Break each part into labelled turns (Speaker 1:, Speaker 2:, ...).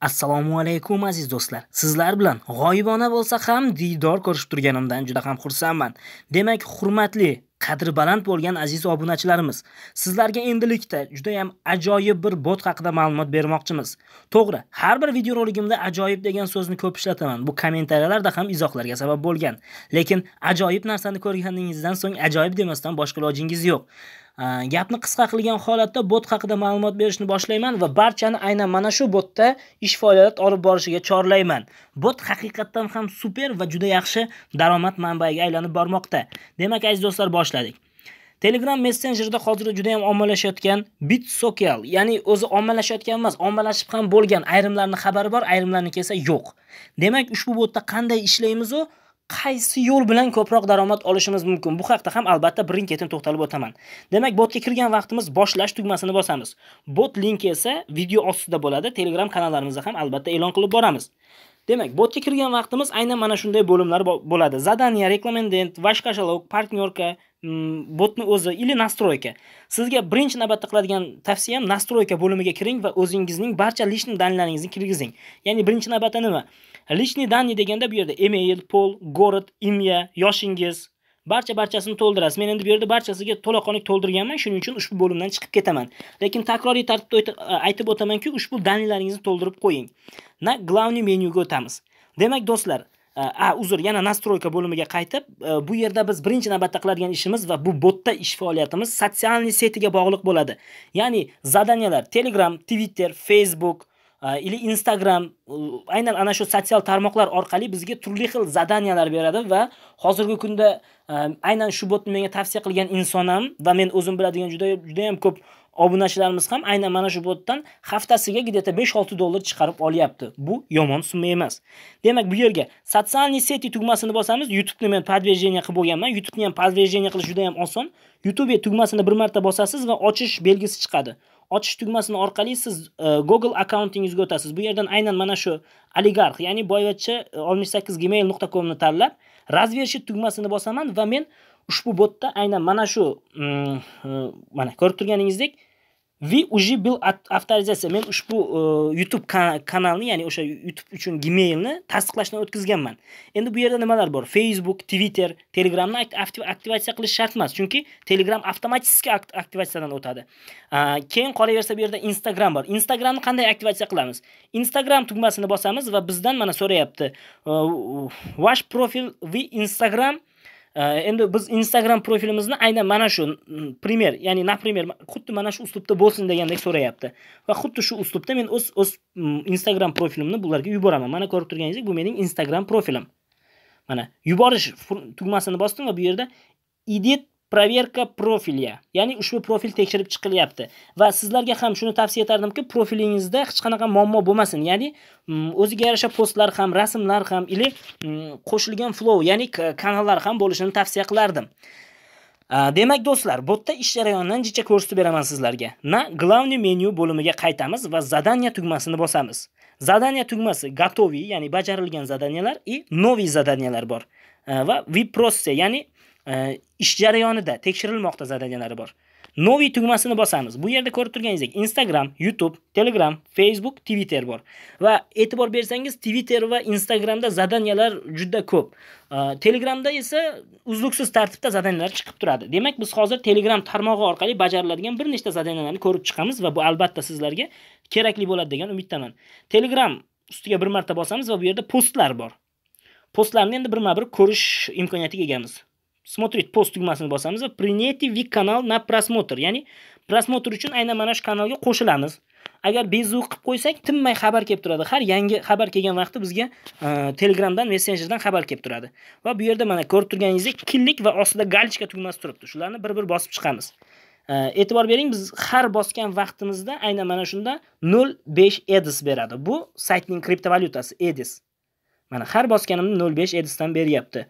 Speaker 1: Assalomu alaykum aziz do'stlar. Sizlar bilan g'oyibona bo'lsa ham diydor ko'rishib turganimdan juda ham xursandman. Demak, hurmatli, qadri baland bo'lgan aziz obunachilarimiz, sizlarga endilikda juda ham ajoyib bir bot haqida ma'lumot bermoqchimiz. To'g'ri, har bir video roligimda ajoyib degan so'zni ko'p ishlataman. Bu kommentariyalarda ham izohlarga sabab bo'lgan. Lekin ajoyib narsani ko'rganingizdan so'ng ajoyib demasdan boshqa ilojingiz yo'q. Э, gapni qisqa qilgan holatda bot haqida ma'lumot berishni boshlayman va barchani aynan mana shu botda ish faoliyat olib borishiga chorlayman bot haqiqatdan ham super va juda yaxshi daromad manbaiga aylanib bormoqda demak aziz do'stlar boshladik Telegram Messengerda hozirda juda ham ommalashayotgan BitSocial, ya'ni o'zi ommalashayotgan emas, ommalashib ham bo'lgan ayrimlarning xabari bor, ayrimlarning esa yo'q. Demak, ushbu botda qanday ishlaymiz u? qaysi yo'l bilan ko'proq daromad olishimiz mumkin bu haqida ham albatta birin ketin to'xtalib o'taman demak botga kirgan vaqtimiz boshlash tugmasini bosamiz bot linki esa video ostida bo'ladi telegram kanallarimizda ham albatta e'lon qilib boramiz Demak, botga kirgan vaqtimiz aynan mana shunday bo'limlar bo'ladi. Zadaniya, rekomendent, vashkashalov, partnyorka, mm, botni o'zi ili nastroyka. Sizga birinchi navbatda qiladigan tavsiyam nastroyka bo'limiga kiring va o'zingizning barcha личный danlaringizni kirgizing. Ya'ni birinchi navbatda nima? Личный данные deganda bu yerda email, pol, gorod, imya, yoshingiz, barcha barchasini to'ldirasiz men endi bu yerda barchasiga to'laqonlik to'ldirganman shuning uchun ushbu bo'limdan chiqib ketaman lekin takroriy tartibda aytib o'tamanki ushbu danlaringizni to'ldirib qo'ying na главный menyuga o'tamiz demak do'stlar a uzr yana nastroyka bo'limiga qaytib e, bu yerda biz birinchi navbatda qiladigan ishimiz va bu botda ish faoliyatimiz sotsialniy setiga bog'liq bo'ladi ya'ni zadaniyalar telegram twitter facebook или Instagram aynan ana shu sotsial tarmoqlar orqali bizga turli xil zadaniyalar beradi va hozirgi kunda aynan shu botni menga tavsiya qilgan inson ham va men o'zim biladigan juda juda ham ko'p obunachilarimiz ham aynan mana shu botdan haftasiga где-то 5-6 dollar chiqarib olyapti. Bu yomon summa emas. Demak, bu yerga социальный сети tugmasini bosamiz, YouTube'ni men подвижение qilib bo'lganman. YouTube'ni ham подвижение qilish juda ham oson. YouTube e tugmasini bir marta bosasiz va ochish belgisi chiqadi. Ochish tugmasini orqali siz e, Google akkauntingizga o'tasiz. Bu yerdan aynan mana shu oligarx, ya'ni boyvachcha 68gmail.com e, ni tanlab, razvershit tugmasini bosaman va men ushbu botda aynan mana shu mm, mana ko'rib turganingizdek Вы уже был авторизация Men ushbu e, YouTube kanalni, ya'ni o'sha YouTube uchun Gmailni tasdiqlashdan o'tkazganman. Endi bu yerda nimalar bor? Facebook, Twitter, Telegramni aktivatsiya qilish shart emas, chunki Telegram avtomatik aktivatsiyadan o'tadi. Keyin qolaversa bu yerda Instagram bor. Instagramni qanday aktivatsiya qilamiz? Instagram tugmasini bosamiz va bizdan mana so'rayapti. Vash e, profil vi Instagram endi biz Instagram profilimizni aynan mana shu primer, ya'ni например, xuddi mana shu uslubda bo'lsin degandek so'rayapti. Va xuddi shu uslubda men o'z o'z Instagram profilimni bularga yuboraman. Mana ko'rib turganingizdek, bu mening Instagram profilim. Mana yuborish tugmasini bosdim va bu yerda edit Проверка профиля. ya'ni ushbu profil tekshirib chiqilyapti va sizlarga ham shuni tavsiya etardimki profilingizda hech qanaqa muammo bo'lmasin ya'ni mm, o'ziga yarasha postlar ham rasmlar ham или mm, qo'shilgan flow ya'ni kanallar ham bo'lishini tavsiya qilardim demak do'stlar bu yerda ish jarayonidan jicha ko'rsatib beraman sizlarga na главный меню bo'limiga qaytamiz va zadaniya tugmasini bosamiz zadaniya tugmasi готовий ya'ni bajarilgan zadaniyalar и заданиялар zadaniyalar bor va вопросы ya'ni ish jarayonida tekshirilmoqda zadaniyalari bor. Novi tugmasini bosamiz. Bu yerda ko'rib turganingizdek Instagram, YouTube, Telegram, Facebook, Twitter bor. Va e'tibor bersangiz, Twitter va Instagramda zadaniyalar juda ko'p. Telegramda esa uzluksiz tartibda zadaniyalar chiqib turadi. Demak, biz hozir Telegram tarmog'i orqali bajariladigan bir nechta zadaniyalarni ko'rib chiqamiz va bu albatta sizlarga kerakli bo'ladi degan umiddaman. Telegram ustiga bir marta bosamiz va bu yerda postlar bor. Postlarni endi birma-bir ko'rish imkoniyatiga egamiz. смотреть post tugmasini bosamiz va принять vik kanal на просмотр ya'ni просмотр uchun aynan mana shu kanalga qo'shilamiz agar bezu qilib qo'ysak tinmay xabar kelib turadi har yangi xabar kelgan vaqti bizga e, telegramdan messenjerdan xabar kelib turadi va bu yerda mana ko'rib turganingizdek killik va ostida galichka tugmasi turibdi shularni bir bir bosib chiqamiz e, e'tibor bering biz har bosgan vaqtimizda aynan mana shunda 0.5 edis beradi bu saytning kriptovalyutasi edis Mana har bosganimda 0.5 edisdan beryapti.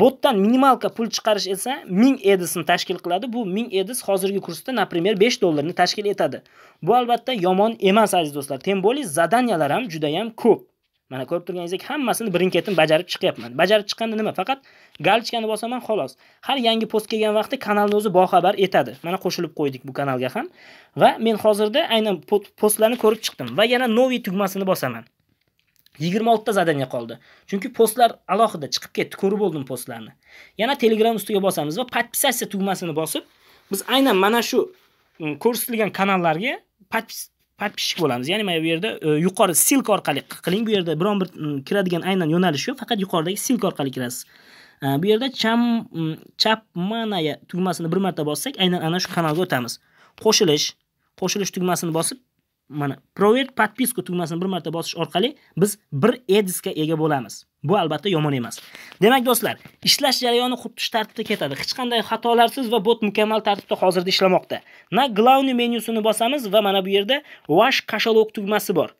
Speaker 1: Botdan minimalka pul chiqarish esa 1000 edisni tashkil qiladi. Bu 1000 edis hozirgi kursda, например, 5 dollarni tashkil etadi. Bu albatta yomon emas aziz do'stlar. Temboli zadaniyalar ham juda ham ko'p. Mana ko'rib turganingizdek hammasini birin bajarib chiqyapman. Bajarib chiqqanda nima? Faqat galchkani bosaman xolos. Har yangi post kelgan vaqtda kanalni o'zi boxabar etadi. Mana qo'shilib qo'ydik bu kanalga ham va men hozirda aynan postlarni ko'rib chiqdim va yana novi tugmasini bosaman. 26 ta zadaniya qoldi. Chunki postlar alohida chiqib ketdi, ko'rib oldim postlarni. Yana Telegram ustiga bosamiz va podpisatsiya tugmasini bosib, biz aynan mana shu mm, ko'rsatilgan kanallarga подписчик bo'lamiz. Ya'ni mana bu yerda e, yuqori silka orqali qiling. Bu yerda biron bir mm, kiradigan aynan yo'nalish yo'q, faqat yuqoridagi silka orqali kirasiz. E, bu yerda cham mm, chapmanaya tugmasini bir marta bossak, aynan ana shu kanalga o'tamiz. Qo'shilish, qo'shilish tugmasini bosib, mana provert подписку tugmasini bir marta bosish orqali biz bir edisga ega bo'lamiz. Bu albatta yomon emas. Demak do'stlar, ishlash jarayoni xuddi shu tartibda ketadi. Hech qanday xatolarsiz va bot mukammal tartibda hozirda ishlamoqda. Na главный menyusini bosamiz va mana bu yerda wash кошелок tugmasi bor.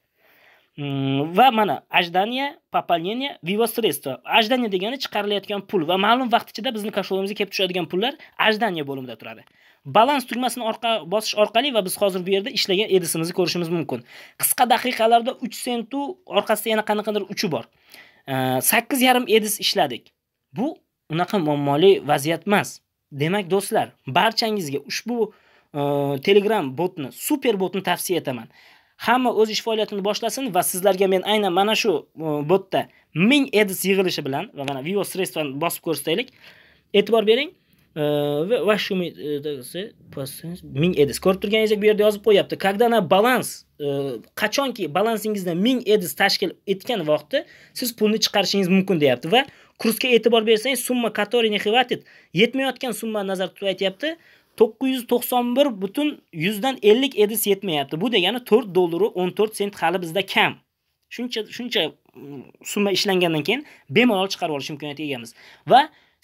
Speaker 1: va mana ajdaniya пополнение vivo средства ajdaniya degani chiqarilayotgan pul va ma'lum vaqt ichida bizni kashlovimizga kelib tushadigan pullar ajdaniya bo'limida turadi balans tugmasini orqa bosish orqali va biz hozir bu yerda ishlagan edisimizni ko'rishimiz mumkin qisqa daqiqalarda 3 sentu orqasida yana qanaqadir uchi bor sakkiz yarim edis ishladik bu unaqa muammoli vaziyat emas demak do'stlar barchangizga ushbu e, telegram botni super botni tavsiya etaman hamma o'z ish faoliyatini boshlasin va sizlarga men aynan mana shu e, botda 1000 edis yig'ilishi bilan va mana vivo средствоni bosib ko'rsataylik. E'tibor bering. E, va shu ming e, edis ko'rib turganingizdek bu yerda yozib qo'yapti когда на balans qachonki balansingizda ming edis tashkil etgan vaqtda siz pulni chiqarishingiz mumkin deyapti va kursga e'tibor bersangiz summa который не хватит yetmayotgan summani nazarda tutib aytyapti 991 bütün 100 dan 50 edis yetmayapti. Bu degani 4 dollari 14 sent hali bizda kam. Shuncha shuncha mm, summa ishlangandan keyin bemalol chiqarib olish imkoniyatiga egamiz. Va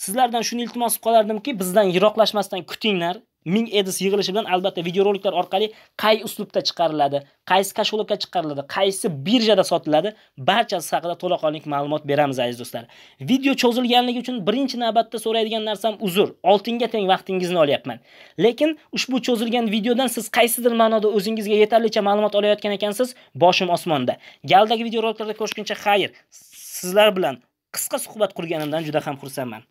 Speaker 1: sizlardan shuni iltimos qilardimki, bizdan yiroqlashmasdan kutinglar. ming edis yig'ilishi bilan albatta videoroliklar orqali qay uslubda chiqariladi qaysi kashulokka chiqariladi qaysi birjada sotiladi barchasi haqida to'laqonli ma'lumot beramiz aziz do'stlar video cho'zilganligi uchun birinchi navbatda so'raydigan narsam uzr oltinga teng vaqtingizni olyapman lekin ushbu cho'zilgan videodan siz qaysidir ma'noda o'zingizga yetarlicha ma'lumot olayotgan ekansiz boshim osmonda galdagi videoroliklarda ko'rishguncha xayr sizlar bilan qisqa suhbat qurganimdan juda ham xursandman